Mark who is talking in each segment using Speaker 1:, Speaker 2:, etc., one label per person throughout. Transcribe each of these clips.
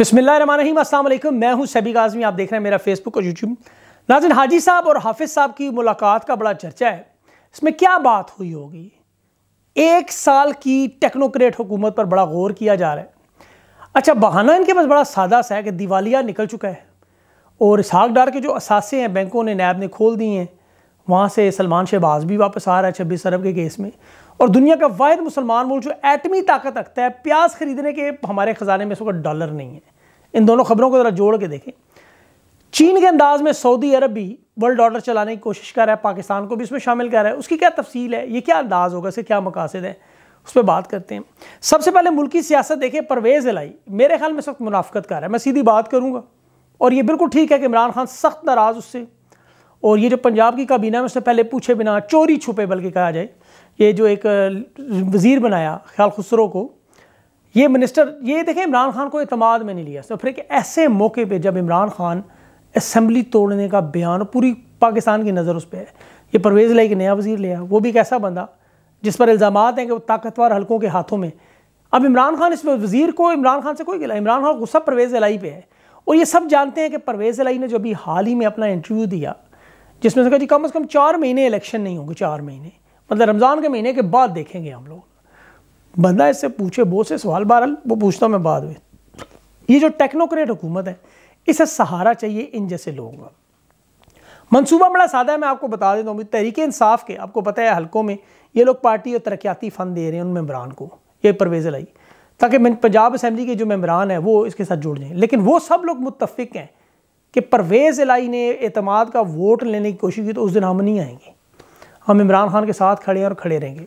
Speaker 1: बसमिल अल्लाम मैं हूं सभी आज़मी आप देख रहे हैं मेरा फेसबुक और यूट्यूब नाजिन हाजी साहब और हाफिज़ साहब की मुलाकात का बड़ा चर्चा है इसमें क्या बात हुई होगी एक साल की टेक्नोक्रेट हुकूमत पर बड़ा गौर किया जा रहा है अच्छा बहाना इनके पास बड़ा सादा सा है कि दिवालिया निकल चुका है और इसहाक डार के जो असासे हैं बैंकों ने नैब ने खोल दिए हैं वहाँ से सलमान शहबाज भी वापस आ रहा है छब्बीस अरब के केस में और दुनिया का वाद मुसलमान मुल्क जो एटमी ताकत रखता है प्याज खरीदने के हमारे ख़जाने में इस डॉलर नहीं है इन दोनों खबरों को ज़रा जोड़ के देखें चीन के अंदाज में सऊदी अरब भी वर्ल्ड ऑर्डर चलाने की कोशिश कर रहा है पाकिस्तान को भी इसमें शामिल कर रहा है उसकी क्या तफसील है ये क्या अंदाज होगा इसे क्या मकासद है उस पर बात करते हैं सबसे पहले मुल्की सियासत देखें परवेज़ अलाई मेरे ख्याल में सख्त मुनाफ्त कर रहा है मैं सीधी बात करूँगा और ये बिल्कुल ठीक है कि इमरान खान सख्त नाराज़ उससे और ये जो पंजाब की काबीना है उससे पहले पूछे बिना चोरी छुपे बल्कि कहा जाए ये जो एक वज़ीर बनाया ख्याल खुसरो को ये मिनिस्टर ये देखें इमरान खान को अतमाद में नहीं लिया तो फिर एक ऐसे मौके पर जब इमरान खान असम्बली तोड़ने का बयान पूरी पाकिस्तान की नज़र उस पर है ये परवेज़ लाई कि नया वजीर लिया वो भी एक ऐसा बंदा जिस पर इल्ज़ाम हैं कि वो ताकतवर हल्कों के हाथों में अब इमरान खान इस वजीर को इमरान खान से कोई गिला इमरान खान गुस्सा परवेज़ लाई पे है और ये सब जानते हैं कि परवेज़ लाई ने जो अभी हाल ही में अपना इंटरव्यू दिया जिसमें से कहा जी कम अज़ कम चार महीने इलेक्शन नहीं होंगे चार महीने मतलब रमज़ान के महीने के बाद देखेंगे हम लोग बंदा इससे पूछे बहुत से सवाल बहरहाल वो पूछता हूँ मैं बाद में ये जो टेक्नोक्रेट हुकूमत है इसे सहारा चाहिए इन जैसे लोगों का मनसूबा बड़ा सादा है मैं आपको बता देता हूँ तहरीक इंसाफ के आपको पता है हल्कों में ये लोग पार्टी और तरक्याती फ़ंड दे रहे हैं उन मेम्बरान को ये परवेज़ लाई ताकि पंजाब असम्बली के जो मेम्बरान हैं वो इसके साथ जुड़ जाएँ लेकिन वो सब लोग मुतफ़ हैं कि परवेज़ इलाई ने अतमाद का वोट लेने की कोशिश की तो उस दिन हम नहीं आएंगे हम इमरान खान के साथ खड़े हैं और खड़े रहेंगे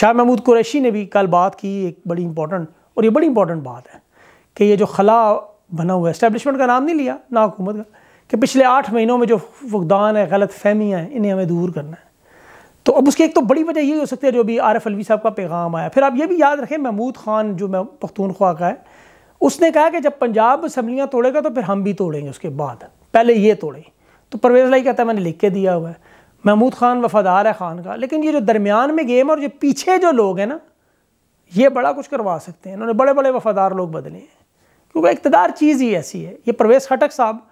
Speaker 1: शाह महमूद कुरैशी ने भी कल बात की एक बड़ी इंपॉर्टेंट और ये बड़ी इंपॉर्टेंट बात है कि ये जो खला बना हुआ इस्टेबलिशमेंट का नाम नहीं लिया ना हुकूमत का कि पिछले आठ महीनों में जो फुकदान है गलत फहमियाँ हैं इन्हें हमें दूर करना है तो अब उसकी एक तो बड़ी वजह यही हो सकती है जो भी आरफ अलवी साहब का पैगाम आया फिर आप ये भी याद रखें महमूद खान जो मैं पख्तूनख्वा का है उसने कहा कि जब पंजाब असम्बलियाँ तोड़ेगा तो फिर हम भी तोड़ेंगे उसके बाद पहले ये तोड़ें तो परवेज लाई कहता है मैंने लिख के दिया हुआ है महमूद खान वफादार है खान का लेकिन ये जो दरमियान में गेम और जो पीछे जो लोग हैं ना ये बड़ा कुछ करवा सकते हैं इन्होंने बड़े बड़े वफादार लोग बदले हैं क्योंकि इकतदार चीज़ ही ऐसी है ये परवेज खटक साहब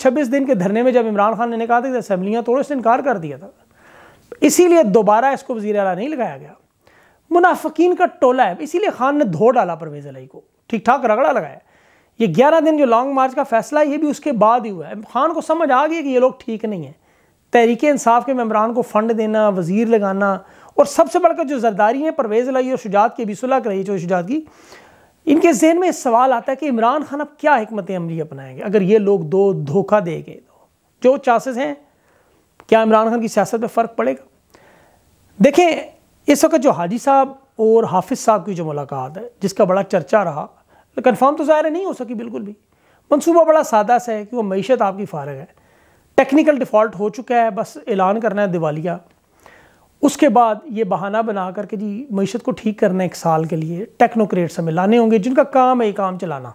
Speaker 1: छब्बीस दिन के धरने में जब इमरान खान ने कहा था कि असम्बलियाँ तोड़ो उसने इनकार कर दिया था इसीलिए दोबारा इसको वजीर अला नहीं लगाया गया मुनाफिकीन का टोला है इसीलिए खान ने धो डाला परवेज अली को ठीक ठाक रगड़ा लगाया ये ग्यारह दिन जो लॉन्ग मार्च का फैसला ये भी उसके बाद ही हुआ है खान को समझ आ गई कि ये लोग ठीक नहीं है तहरीक इंसाफ के मम्बरान को फंड देना वजीर लगाना और सबसे बढ़कर जो जरदारी है परवेज़ लाई और शुजात की भी सुलह कराई जो शुजात की इनके जहन में सवाल आता है कि इमरान खान अब क्या हमत अमली अपनाएंगे अगर ये लोग दो धोखा दे गए तो। जो चांसेस हैं क्या इमरान खान की सियासत में फ़र्क पड़ेगा देखें इस वक्त जो हाजी साहब और हाफिज़ साहब की जो मुलाकात है जिसका बड़ा चर्चा रहा तो कन्फर्म तो ज़ाहिर नहीं हो सकी बिल्कुल भी मनसूबा बड़ा सादा सा है कि वो मीशत आपकी फारग है टेक्निकल डिफ़ॉल्ट हो चुका है बस ऐलान करना है दिवालिया उसके बाद ये बहाना बना करके जी मीशत को ठीक करना है एक साल के लिए टेक्नोक्रेट्स हमें लाने होंगे जिनका काम है ये काम चलाना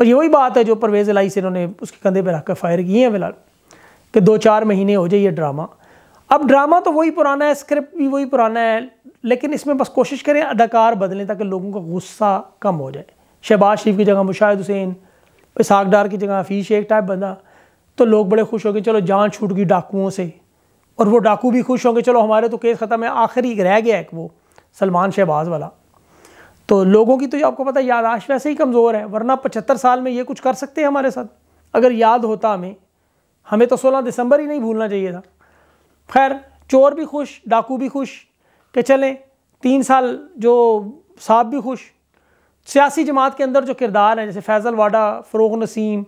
Speaker 1: और ये वही बात है जो परवेज़ लाई से इन्होंने उसके कंधे पर रखकर फायर किए हैं फिलहाल कि दो चार महीने हो जाए ये ड्रामा अब ड्रामा तो वही पुराना है स्क्रिप्ट भी वही पुराना है लेकिन इसमें बस कोशिश करें अदाकार बदलें ताकि लोगों का गुस्सा कम हो जाए शहबाज शरीफ की जगह मुशाहिद हुसैन इसाक डार की जगह हफीज शेख टाइप बंदा तो लोग बड़े खुश होंगे चलो जान छूट गई डाकुओं से और वो डाकू भी खुश होंगे चलो हमारे तो केस ख़त्म है आखिरी रह गया एक वो सलमान शहबाज वाला तो लोगों की तो आपको पता है यादाश्त वैसे ही कमज़ोर है वरना पचहत्तर साल में ये कुछ कर सकते हैं हमारे साथ अगर याद होता हमें हमें तो सोलह दिसंबर ही नहीं भूलना चाहिए था खैर चोर भी खुश डाकू भी खुश कि चलें तीन साल जो साहब भी खुश सियासी जमात के अंदर जो किरदार हैं जैसे फैज़ल वाडा फ़रोग नसीम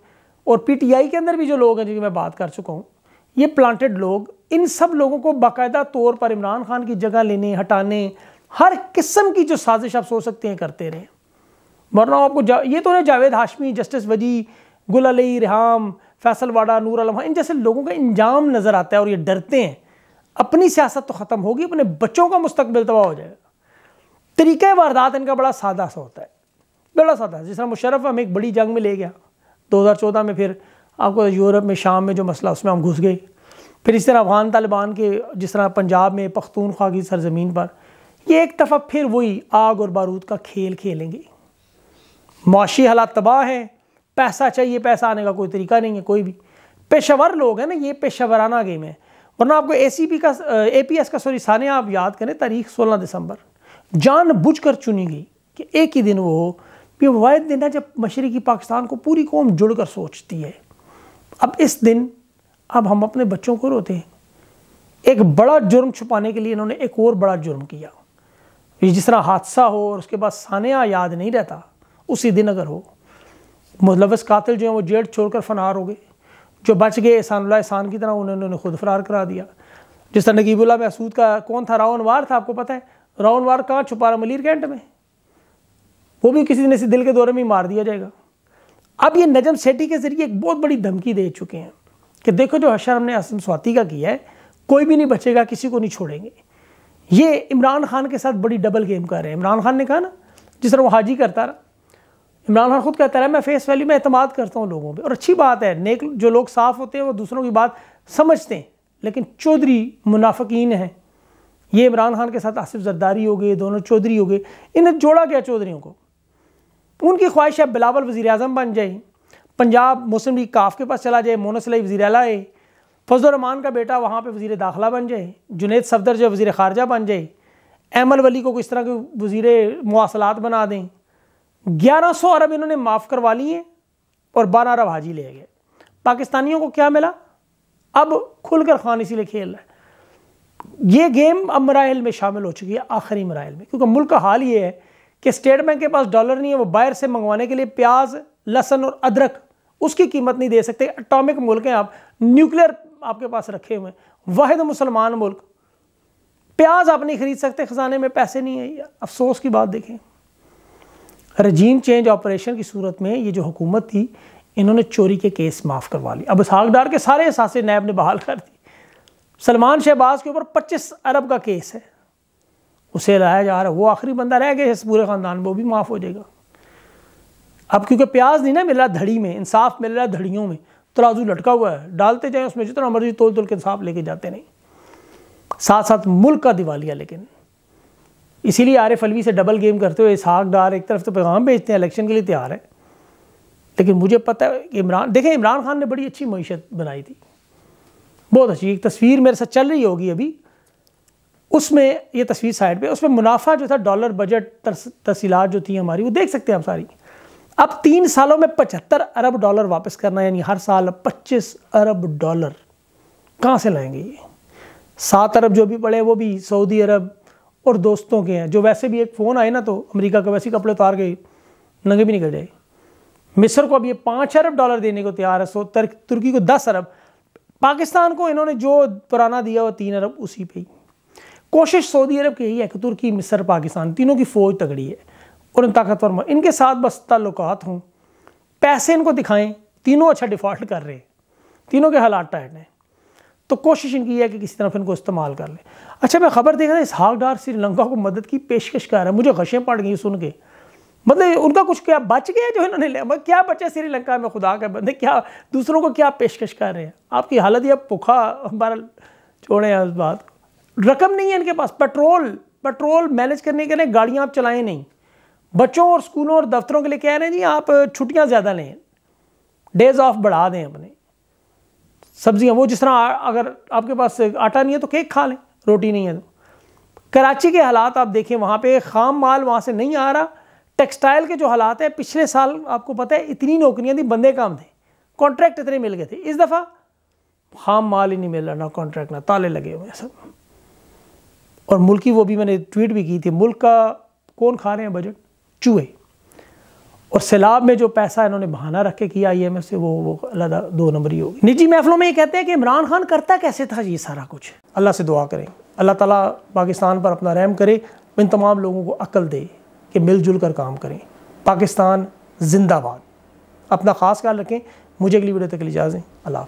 Speaker 1: और पी टी आई के अंदर भी जो लोग हैं जिनकी मैं बात कर चुका हूँ ये प्लांटेड लोग इन सब लोगों को बाकायदा तौर पर इमरान खान की जगह लेने हटाने हर किस्म की जो साजिश आप सोच सकते हैं करते रहे वरना आपको ये तो है जावेद हाशमी जस्टिस वजी गुल अली रिहाम फैसल वाडा नूर आलम इन जैसे लोगों का इंजाम नज़र आता है और ये डरते हैं अपनी सियासत तो ख़त्म होगी अपने बच्चों का मुस्तबिल तबाह हो जाएगा तरीक़ वारदात इनका बड़ा सादा सा होता है बड़ा सा था जिस तरह मुशरफ हमें एक बड़ी जंग में ले गया 2014 में फिर आपको यूरोप में शाम में जो मसला उसमें हम घुस गए फिर इस तरह अफगान तालिबान के जिस तरह पंजाब में पख्तूनख्वा की सरजमीन पर ये एक दफ़ा फिर वही आग और बारूद का खेल खेलेंगे माशी हालात तबाह हैं पैसा चाहिए पैसा आने का कोई तरीका नहीं है कोई भी पेशावर लोग हैं ना ये पेशावराना गेम है वरना आपको ए सी पी का ए पी एस का सॉरी सानिया आप याद करें तारीख सोलह दिसंबर जान बुझ कर चुनी गई कि एक ही दिन वो ये वह दिन है जब मशरक़ी पाकिस्तान को पूरी कौम जुड़ कर सोचती है अब इस दिन अब हम अपने बच्चों को रोते हैं एक बड़ा जुर्म छुपाने के लिए इन्होंने एक और बड़ा जुर्म किया जिस तरह हादसा हो और उसके बाद सानिया याद नहीं रहता उसी दिन अगर हो मुलवस मतलब कातिल जो है वो छोड़ छोड़कर फनार हो गए जो बच गए एहसानुल्ला एहसान की तरह उन्होंने खुद फरार करा दिया जिस तरह नगीबुल्ला महसूद का कौन था रावनवार था आपको पता है रावनवार कहाँ छुपा रहा मलिर कैंट में वो भी किसी ने इसी दिल के दौरे में मार दिया जाएगा अब ये नजम सेठी के जरिए एक बहुत बड़ी धमकी दे चुके हैं कि देखो जो हशर हमने असम स्वाति का किया है कोई भी नहीं बचेगा किसी को नहीं छोड़ेंगे ये इमरान खान के साथ बड़ी डबल गेम कर रहे हैं इमरान खान ने कहा ना जिस तरह वो हाजी करता रहा इमरान खान खुद कहता रहा मैं फेस वैल्यू में अतमाद करता हूँ लोगों पर और अच्छी बात है नेक जो लोग साफ़ होते हैं वो दूसरों की बात समझते हैं लेकिन चौधरी मुनाफिकीन हैं ये इमरान खान के साथ आसिफ जरदारी हो गए दोनों चौधरी हो गए इन्हें जोड़ा गया चौधरीों को उनकी ख्वाहिश है बिलावल वज़ी अजम बन जाए पंजाब मुस्लिम लीग काफ के पास चला जाए मोनसलई वज़ी आए फजलरहमान का बेटा वहाँ पर वज़ी दाखिला बन जाए जुनेद सफदर जो वज़ी ख़ारजा बन जाए एमल वली को किस तरह के वज़ी मवासलात बना दें ग्यारह सौ अरब इन्होंने माफ़ करवा लिए और बारह अरब हाजी ले गए पाकिस्तानियों को क्या मिला अब खुलकर खान इसीलिए खेल रहा है ये गेम अब मराहल में शामिल हो चुकी है आखिरी मराहल में क्योंकि मुल्क का हाल ये है कि स्टेट बैंक के पास डॉलर नहीं है वो बाहर से मंगवाने के लिए प्याज लहसन और अदरक उसकी कीमत नहीं दे सकते अटोमिक मुल्क हैं आप न्यूक्लियर आपके पास रखे हुए हैं वाहिद मुसलमान मुल्क प्याज आप नहीं खरीद सकते खजाने में पैसे नहीं है अफसोस की बात देखें रजीम चेंज ऑपरेशन की सूरत में ये जो हुकूमत थी इन्होंने चोरी के केस माफ़ करवा लिए अब इसहाकदार के सारे सासे नैब ने बहाल कर दी सलमान शहबाज के ऊपर 25 अरब का केस है उसे लाया जा रहा है वो आखिरी बंदा रह गया इस पूरे ख़ानदान वो भी माफ़ हो जाएगा अब क्योंकि प्याज नहीं ना मिल रहा धड़ी में इंसाफ मिल रहा है धड़ियों में तराजू लटका हुआ है डालते जाए उसमें जितना मर्जी तोल तोल के इंसाफ लेके जाते नहीं साथ साथ मुल्क का दिवालिया लेकिन इसीलिए आरिफ अलवी से डबल गेम करते हुए इसहाक डार एक तरफ तो पैगाम भेजते हैं इलेक्शन के लिए तैयार है लेकिन मुझे पता है कि इमरान देखें इमरान खान ने बड़ी अच्छी मीशत बनाई थी बहुत अच्छी एक तस्वीर मेरे साथ चल रही होगी अभी उसमें ये तस्वीर साइड पे उसमें मुनाफा जो था डॉलर बजट तहसीलात जो थी हमारी वो देख सकते हैं हम सारी अब तीन सालों में पचहत्तर अरब डॉलर वापस करना यानी हर साल पच्चीस अरब डॉलर कहाँ से लाएंगे ये सात अरब जो भी पड़े वो भी सऊदी अरब और दोस्तों के हैं जो वैसे भी एक फ़ोन आए ना तो अमेरिका के वैसे कपड़े उतार गए नंगे भी निकल जाए मिस्र को अब ये पाँच अरब डॉलर देने को तैयार है सो तुर्की को दस अरब पाकिस्तान को इन्होंने जो पुराना दिया वो तीन अरब उसी पे ही कोशिश सऊदी अरब की यही है कि तुर्की मिस्र पाकिस्तान तीनों की फ़ौज तगड़ी है और इन ताकतवर इनके साथ बस ताल्लुकात हों पैसे इनको दिखाएं तीनों अच्छा डिफ़ॉल्ट कर रहे हैं तीनों के हालात टाइट हैं तो कोशिश इनकी है कि किसी तरफ इनको इस्तेमाल कर लें अच्छा मैं खबर देख रहा इस हाकडार श्रीलंका को मदद की पेशकश कर रहा है मुझे खशें पड़ गई सुन के मतलब उनका कुछ क्या बच गया जो इन्होंने लिया मतलब क्या बचा श्रीलंका में खुदा का बंदे क्या दूसरों को क्या पेशकश कर रहे हैं आपकी हालत यह पुखा हमारा छोड़े उस बात रकम नहीं है इनके पास पेट्रोल पेट्रोल मैनेज करने के लिए गाड़ियाँ आप चलाएं नहीं बच्चों और स्कूलों और दफ्तरों के लिए कह रहे हैं जी आप छुट्टियाँ ज़्यादा लें डेज ऑफ बढ़ा दें अपने सब्जियाँ वो जिस तरह अगर आपके पास आटा नहीं है तो केक खा लें रोटी नहीं है तो कराची के हालात आप देखें वहाँ पे खाम माल वहाँ से नहीं आ रहा टेक्सटाइल के जो हालात है पिछले साल आपको पता है इतनी नौकरियाँ थी बंदे काम थे कॉन्ट्रैक्ट इतने मिल गए थे इस दफ़ा खाम माल ही नहीं मिल रहा ना कॉन्ट्रैक्ट ना ताले लगे हुए हैं सब और मुल्क वो भी मैंने ट्वीट भी की थी मुल्क का कौन खा रहे हैं बजट चूहे और सैलाब में जो पैसा इन्होंने बहाना रख के किया आई एम एफ से वो वो अलहदा दो नंबर ही होगी निजी महफलों में ये कहते हैं कि इमरान खान करता कैसे था ये सारा कुछ अल्लाह से दुआ करें अल्लाह ताला पाकिस्तान पर अपना रहम करे इन तमाम लोगों को अकल दे कि मिलजुल कर काम करें पाकिस्तान जिंदाबाद अपना ख़ास ख्याल रखें मुझे अगली वीडियो तक इजाज़ें अल्लाह